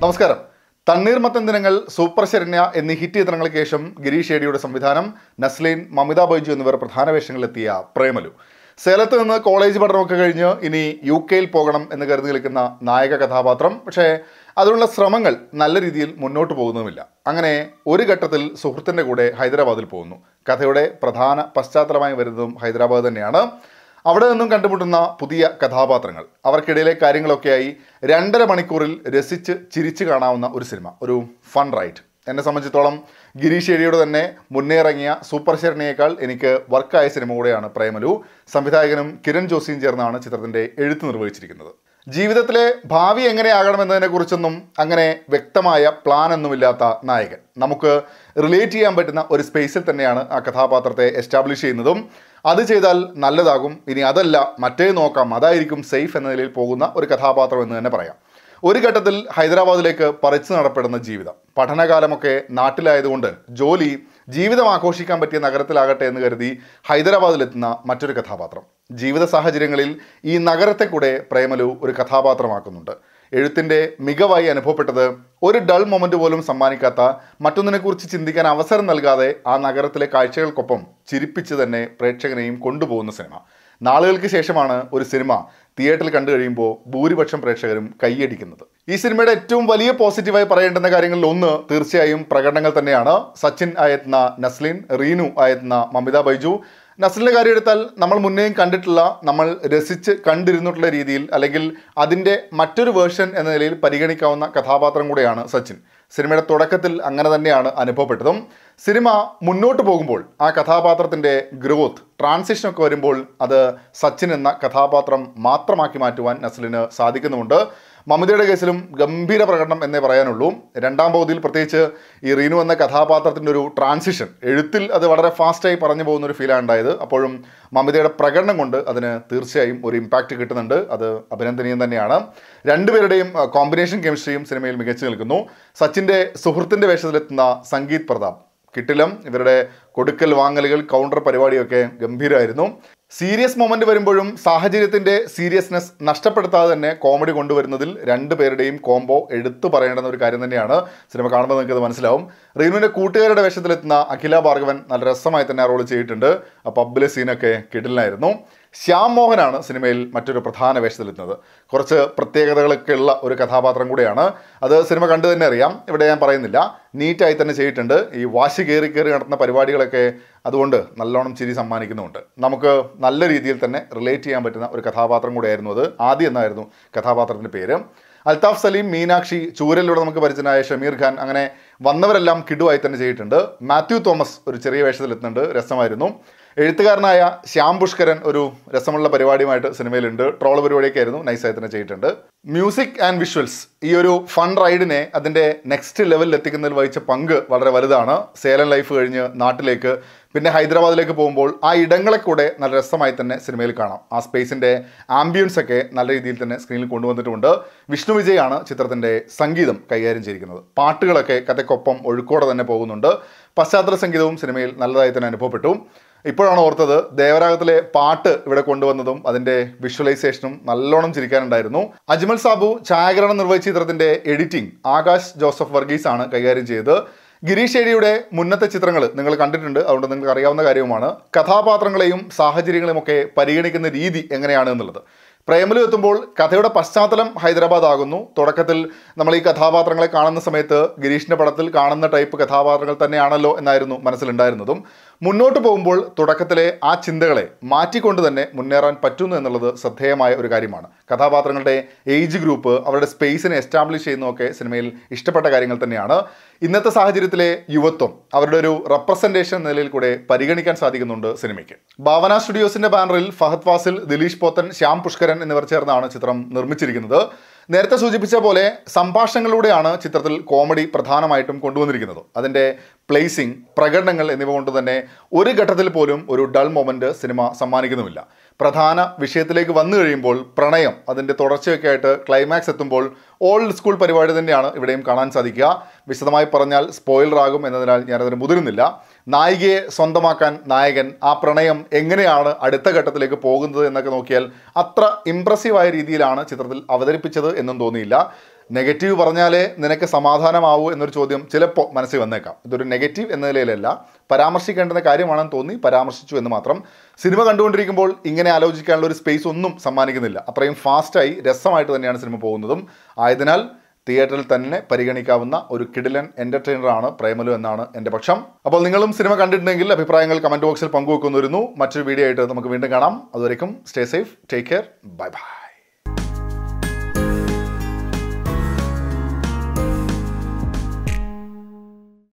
നമസ്കാരം തണ്ണീർമത്തൻ ദിനങ്ങൾ സൂപ്പർ ശരണ്യ എന്നീ ഹിറ്റ് ചിത്രങ്ങൾക്ക് ശേഷം ഗിരീഷ് ഏടിയുടെ സംവിധാനം നസ്ലീൻ മമിത ബൈജു എന്നിവർ പ്രധാന വേഷങ്ങളിലെത്തിയ പ്രേമലു സേലത്ത് നിന്ന് കോളേജ് പഠനമൊക്കെ കഴിഞ്ഞ് ഇനി യു കെയിൽ പോകണം എന്ന് കരുതി നിൽക്കുന്ന നായക കഥാപാത്രം പക്ഷേ അതിനുള്ള ശ്രമങ്ങൾ നല്ല രീതിയിൽ മുന്നോട്ട് പോകുന്നതുമില്ല അങ്ങനെ ഒരു ഘട്ടത്തിൽ സുഹൃത്തിൻ്റെ കൂടെ ഹൈദരാബാദിൽ പോകുന്നു കഥയുടെ പ്രധാന പശ്ചാത്തലമായി വരുന്നതും ഹൈദരാബാദ് തന്നെയാണ് അവിടെ നിന്നും കണ്ടുമുട്ടുന്ന പുതിയ കഥാപാത്രങ്ങൾ അവർക്കിടയിലെ കാര്യങ്ങളൊക്കെയായി രണ്ടര മണിക്കൂറിൽ രസിച്ച് ചിരിച്ചു കാണാവുന്ന ഒരു സിനിമ ഒരു ഫൺ റൈറ്റ് എന്നെ സംബന്ധിച്ചിടത്തോളം ഗിരീഷ് എഴിയോട് തന്നെ മുന്നേ ഇറങ്ങിയ സൂപ്പർ ശരണിയേക്കാൾ എനിക്ക് വർക്കായ സിനിമ കൂടെയാണ് പ്രേമലു സംവിധായകനും കിരൺ ജോസിയും ചേർന്നാണ് ചിത്രത്തിൻ്റെ എഴുത്ത് നിർവഹിച്ചിരിക്കുന്നത് ജീവിതത്തിലെ ഭാവി കുറിച്ചൊന്നും അങ്ങനെ വ്യക്തമായ പ്ലാൻ ഒന്നുമില്ലാത്ത നായകൻ നമുക്ക് റിലേറ്റ് ചെയ്യാൻ പറ്റുന്ന ഒരു സ്പേസിൽ തന്നെയാണ് ആ കഥാപാത്രത്തെ എസ്റ്റാബ്ലിഷ് ചെയ്യുന്നതും അത് ചെയ്താൽ നല്ലതാകും ഇനി അതല്ല മറ്റേ നോക്കാം അതായിരിക്കും സേഫ് എന്ന നിലയിൽ പോകുന്ന ഒരു കഥാപാത്രം എന്ന് തന്നെ പറയാം ഒരു ഘട്ടത്തിൽ ഹൈദരാബാദിലേക്ക് പറിച്ചു നടപ്പെടുന്ന ജീവിതം പഠനകാലമൊക്കെ നാട്ടിലായതുകൊണ്ട് ജോലി ജീവിതം ആഘോഷിക്കാൻ പറ്റിയ നഗരത്തിലാകട്ടെ എന്ന് കരുതി ഹൈദരാബാദിലെത്തുന്ന മറ്റൊരു കഥാപാത്രം ജീവിത സാഹചര്യങ്ങളിൽ ഈ നഗരത്തെ കൂടെ പ്രേമലു ഒരു കഥാപാത്രമാക്കുന്നുണ്ട് എഴുത്തിൻ്റെ മികവായി അനുഭവപ്പെട്ടത് ഒരു ഡൾ മൊമെൻ്റ് പോലും സമ്മാനിക്കാത്ത മറ്റൊന്നിനെക്കുറിച്ച് ചിന്തിക്കാൻ അവസരം നൽകാതെ ആ നഗരത്തിലെ കാഴ്ചകൾക്കൊപ്പം ചിരിപ്പിച്ച് തന്നെ പ്രേക്ഷകനെയും കൊണ്ടുപോകുന്ന സിനിമ നാളുകൾക്ക് ശേഷമാണ് ഒരു സിനിമ തിയേറ്ററിൽ കണ്ടു കഴിയുമ്പോൾ ഭൂരിപക്ഷം പ്രേക്ഷകരും കൈയടിക്കുന്നത് ഈ സിനിമയുടെ ഏറ്റവും വലിയ പോസിറ്റീവായി പറയേണ്ടുന്ന കാര്യങ്ങളിൽ ഒന്ന് തീർച്ചയായും പ്രകടനങ്ങൾ തന്നെയാണ് സച്ചിൻ അയത്ന നസ്ലിൻ റീനു അയത്ന മമിത ബൈജു നസലിൻ്റെ കാര്യം എടുത്താൽ നമ്മൾ മുന്നേയും കണ്ടിട്ടുള്ള നമ്മൾ രസിച്ച് കണ്ടിരുന്നിട്ടുള്ള രീതിയിൽ അല്ലെങ്കിൽ അതിൻ്റെ മറ്റൊരു വേർഷൻ എന്ന നിലയിൽ പരിഗണിക്കാവുന്ന കഥാപാത്രം കൂടെയാണ് സച്ചിൻ സിനിമയുടെ തുടക്കത്തിൽ അങ്ങനെ തന്നെയാണ് അനുഭവപ്പെട്ടതും സിനിമ മുന്നോട്ട് പോകുമ്പോൾ ആ കഥാപാത്രത്തിൻ്റെ ഗ്രോത്ത് ട്രാൻസിഷനൊക്കെ വരുമ്പോൾ അത് സച്ചിൻ എന്ന കഥാപാത്രം മാത്രമാക്കി മാറ്റുവാൻ നസലിന് സാധിക്കുന്നുമുണ്ട് മമതയുടെ കേസിലും ഗംഭീര പ്രകടനം എന്നേ പറയാനുള്ളൂ രണ്ടാം പകുതിയിൽ പ്രത്യേകിച്ച് ഈ റീനു എന്ന കഥാപാത്രത്തിൻ്റെ ഒരു ട്രാൻസിഷൻ എഴുത്തിൽ അത് വളരെ ഫാസ്റ്റായി പറഞ്ഞു പോകുന്ന ഒരു ഫീലാണ് ഉണ്ടായത് അപ്പോഴും മമതയുടെ പ്രകടനം കൊണ്ട് അതിന് തീർച്ചയായും ഒരു ഇമ്പാക്റ്റ് കിട്ടുന്നുണ്ട് അത് അഭിനന്ദനീയം തന്നെയാണ് രണ്ടുപേരുടെയും കോമ്പിനേഷൻ കെമിസ്ട്രിയും സിനിമയിൽ മികച്ചു നിൽക്കുന്നു സച്ചിൻ്റെ സുഹൃത്തിൻ്റെ വേഷത്തിലെത്തുന്ന സംഗീത് പ്രതാപ് കിട്ടിലും ഇവരുടെ കൊടുക്കൽ വാങ്ങലുകൾ കൗണ്ടർ പരിപാടിയൊക്കെ ഗംഭീരമായിരുന്നു സീരിയസ് മൊമെൻ്റ് വരുമ്പോഴും സാഹചര്യത്തിൻ്റെ സീരിയസ്നെസ് നഷ്ടപ്പെടുത്താതെ തന്നെ കോമഡി കൊണ്ടുവരുന്നതിൽ രണ്ട് പേരുടെയും കോംബോ എടുത്തു പറയേണ്ടുന്ന ഒരു കാര്യം തന്നെയാണ് സിനിമ കാണുമ്പോൾ നിങ്ങൾക്ക് മനസ്സിലാവും റീനുവിൻ്റെ കൂട്ടുകാരുടെ വേഷത്തിലെത്തുന്ന അഖില ഭാർഗവൻ നല്ല രസമായി തന്നെ റോൾ ചെയ്തിട്ടുണ്ട് ആ പബ്ബിലെ സീനൊക്കെ കിടിലായിരുന്നു ശ്യാം മോഹനാണ് സിനിമയിൽ മറ്റൊരു പ്രധാന വേഷത്തിലെത്തുന്നത് കുറച്ച് പ്രത്യേകതകളൊക്കെ ഉള്ള ഒരു കഥാപാത്രം കൂടിയാണ് അത് സിനിമ കണ്ടു തന്നെ അറിയാം ഇവിടെ ഞാൻ പറയുന്നില്ല നീറ്റായി തന്നെ ചെയ്തിട്ടുണ്ട് ഈ വാശി കയറി കയറി നടത്തുന്ന പരിപാടികളൊക്കെ അതുകൊണ്ട് നല്ലോണം ചിരി സമ്മാനിക്കുന്നുമുണ്ട് നമുക്ക് നല്ല രീതിയിൽ തന്നെ റിലേറ്റ് ചെയ്യാൻ പറ്റുന്ന ഒരു കഥാപാത്രം കൂടിയായിരുന്നു അത് ആദ്യം എന്നായിരുന്നു കഥാപാത്രത്തിൻ്റെ പേര് അൽതാഫ് സലീം മീനാക്ഷി ചൂരലിലൂടെ നമുക്ക് പരിചയനായ ഷമീർ ഖാൻ അങ്ങനെ വന്നവരെല്ലാം കിടുവായി തന്നെ ചെയ്തിട്ടുണ്ട് മാത്യു തോമസ് ഒരു ചെറിയ വേഷത്തിലെത്തുന്നുണ്ട് രസമായിരുന്നു എഴുത്തുകാരനായ ശ്യാം പുഷ്കരൻ ഒരു രസമുള്ള പരിപാടിയുമായിട്ട് സിനിമയിലുണ്ട് ട്രോൾ പരിപാടിയൊക്കെ ആയിരുന്നു നൈസായി തന്നെ ചെയ്തിട്ടുണ്ട് മ്യൂസിക് ആൻഡ് വിഷ്വൽസ് ഈ ഒരു ഫൺ റൈഡിനെ അതിൻ്റെ നെക്സ്റ്റ് ലെവലിൽ എത്തിക്കുന്നതിൽ വഹിച്ച പങ്ക് വളരെ വലുതാണ് സേലം ലൈഫ് കഴിഞ്ഞ് നാട്ടിലേക്ക് പിന്നെ ഹൈദരാബാദിലേക്ക് പോകുമ്പോൾ ആ ഇടങ്ങളെ കൂടെ നല്ല രസമായി തന്നെ സിനിമയിൽ കാണാം ആ സ്പേസിൻ്റെ ആംബിയൻസ് ഒക്കെ നല്ല രീതിയിൽ തന്നെ സ്ക്രീനിൽ കൊണ്ടുവന്നിട്ടുമുണ്ട് വിഷ്ണു വിജയാണ് ചിത്രത്തിൻ്റെ സംഗീതം കൈകാര്യം ചെയ്തിരിക്കുന്നത് പാട്ടുകളൊക്കെ കഥയ്ക്കൊപ്പം ഒഴുക്കോടെ തന്നെ പോകുന്നുണ്ട് പശ്ചാത്തല സംഗീതവും സിനിമയിൽ നല്ലതായി തന്നെ അനുഭവപ്പെട്ടു ഇപ്പോഴാണ് ഓർത്തത് ദേവരാഗത്തിലെ പാട്ട് ഇവിടെ കൊണ്ടുവന്നതും അതിൻ്റെ വിഷ്വലൈസേഷനും നല്ലോണം ചിരിക്കാനുണ്ടായിരുന്നു അജ്മൽ സാബു ഛായാഗ്രഹണം നിർവഹിച്ച ചിത്രത്തിൻ്റെ എഡിറ്റിംഗ് ആകാശ് ജോസഫ് വർഗീസ് ആണ് കൈകാര്യം ചെയ്തത് ഗിരീഷ് ഏഴിയുടെ മുന്നത്തെ ചിത്രങ്ങൾ നിങ്ങൾ കണ്ടിട്ടുണ്ട് അതുകൊണ്ട് നിങ്ങൾക്ക് അറിയാവുന്ന കാര്യവുമാണ് കഥാപാത്രങ്ങളെയും സാഹചര്യങ്ങളെയും ഒക്കെ പരിഗണിക്കുന്ന രീതി എങ്ങനെയാണ് എന്നുള്ളത് പ്രേമലു എത്തുമ്പോൾ കഥയുടെ പശ്ചാത്തലം ഹൈദരാബാദ് ആകുന്നു തുടക്കത്തിൽ നമ്മൾ ഈ കഥാപാത്രങ്ങളെ കാണുന്ന സമയത്ത് ഗിരീഷിൻ്റെ പടത്തിൽ കാണുന്ന ടൈപ്പ് കഥാപാത്രങ്ങൾ തന്നെയാണല്ലോ എന്നായിരുന്നു മനസ്സിലുണ്ടായിരുന്നതും മുന്നോട്ട് പോകുമ്പോൾ തുടക്കത്തിലെ ആ ചിന്തകളെ മാറ്റിക്കൊണ്ട് തന്നെ മുന്നേറാൻ പറ്റുന്നു എന്നുള്ളത് ശ്രദ്ധേയമായ ഒരു കാര്യമാണ് കഥാപാത്രങ്ങളുടെ ഏജ് ഗ്രൂപ്പ് അവരുടെ സ്പേസിനെ എസ്റ്റാബ്ലിഷ് ചെയ്യുന്നതൊക്കെ സിനിമയിൽ ഇഷ്ടപ്പെട്ട കാര്യങ്ങൾ തന്നെയാണ് ഇന്നത്തെ സാഹചര്യത്തിലെ യുവത്വം അവരുടെ ഒരു റെപ്രസെൻറ്റേഷൻ നിലയിൽ കൂടെ പരിഗണിക്കാൻ സാധിക്കുന്നുണ്ട് സിനിമയ്ക്ക് ഭാവന സ്റ്റുഡിയോസിൻ്റെ ബാനറിൽ ഫഹദ് വാസിൽ ദിലീഷ് പോത്തൻ ശ്യാം പുഷ്കരൻ എന്നിവർ ചേർന്നാണ് ചിത്രം നിർമ്മിച്ചിരിക്കുന്നത് നേരത്തെ സൂചിപ്പിച്ച പോലെ സംഭാഷണങ്ങളിലൂടെയാണ് ചിത്രത്തിൽ കോമഡി പ്രധാനമായിട്ടും കൊണ്ടുവന്നിരിക്കുന്നത് അതിൻ്റെ പ്ലേസിംഗ് പ്രകടനങ്ങൾ എന്നിവ കൊണ്ട് തന്നെ ഒരു ഘട്ടത്തിൽ പോലും ഒരു ഡൾ മൊമെൻറ്റ് സിനിമ സമ്മാനിക്കുന്നുമില്ല പ്രധാന വിഷയത്തിലേക്ക് വന്നു കഴിയുമ്പോൾ പ്രണയം അതിൻ്റെ തുടർച്ചയൊക്കെ ആയിട്ട് ക്ലൈമാക്സ് എത്തുമ്പോൾ ഓൾഡ് സ്കൂൾ പരിപാടി തന്നെയാണ് ഇവിടെയും കാണാൻ സാധിക്കുക വിശദമായി പറഞ്ഞാൽ സ്പോയിലറാകും എന്നതിനാൽ ഞാനതിന് മുതിരുന്നില്ല നായികയെ സ്വന്തമാക്കാൻ നായകൻ ആ പ്രണയം എങ്ങനെയാണ് അടുത്ത ഘട്ടത്തിലേക്ക് പോകുന്നത് എന്നൊക്കെ നോക്കിയാൽ അത്ര ഇമ്പ്രസീവായ രീതിയിലാണ് ചിത്രത്തിൽ അവതരിപ്പിച്ചത് എന്നും തോന്നിയില്ല നെഗറ്റീവ് പറഞ്ഞാലേ നിനക്ക് സമാധാനമാവൂ എന്നൊരു ചോദ്യം ചിലപ്പോൾ മനസ്സിൽ വന്നേക്കാം ഇതൊരു നെഗറ്റീവ് എന്ന നിലയിലല്ല പരാമർശിക്കേണ്ടുന്ന കാര്യമാണെന്ന് തോന്നി പരാമർശിച്ചു എന്ന് മാത്രം സിനിമ കണ്ടുകൊണ്ടിരിക്കുമ്പോൾ ഇങ്ങനെ ആലോചിക്കാനുള്ള ഒരു സ്പേസ് ഒന്നും സമ്മാനിക്കുന്നില്ല അത്രയും ഫാസ്റ്റായി രസമായിട്ട് തന്നെയാണ് സിനിമ പോകുന്നതും ആയതിനാൽ തിയേറ്ററിൽ തന്നെ പരിഗണിക്കാവുന്ന ഒരു കിടിലൻ എൻ്റർടൈനറാണ് പ്രേമലു എന്നാണ് എൻ്റെ പക്ഷം അപ്പോൾ നിങ്ങളും സിനിമ കണ്ടിട്ടുണ്ടെങ്കിൽ അഭിപ്രായങ്ങൾ കമൻറ്റ് ബോക്സിൽ പങ്കുവെക്കുന്നു മറ്റൊരു വീഡിയോ ആയിട്ട് നമുക്ക് വീണ്ടും കാണാം അതുവരേക്കും stay safe take care bye by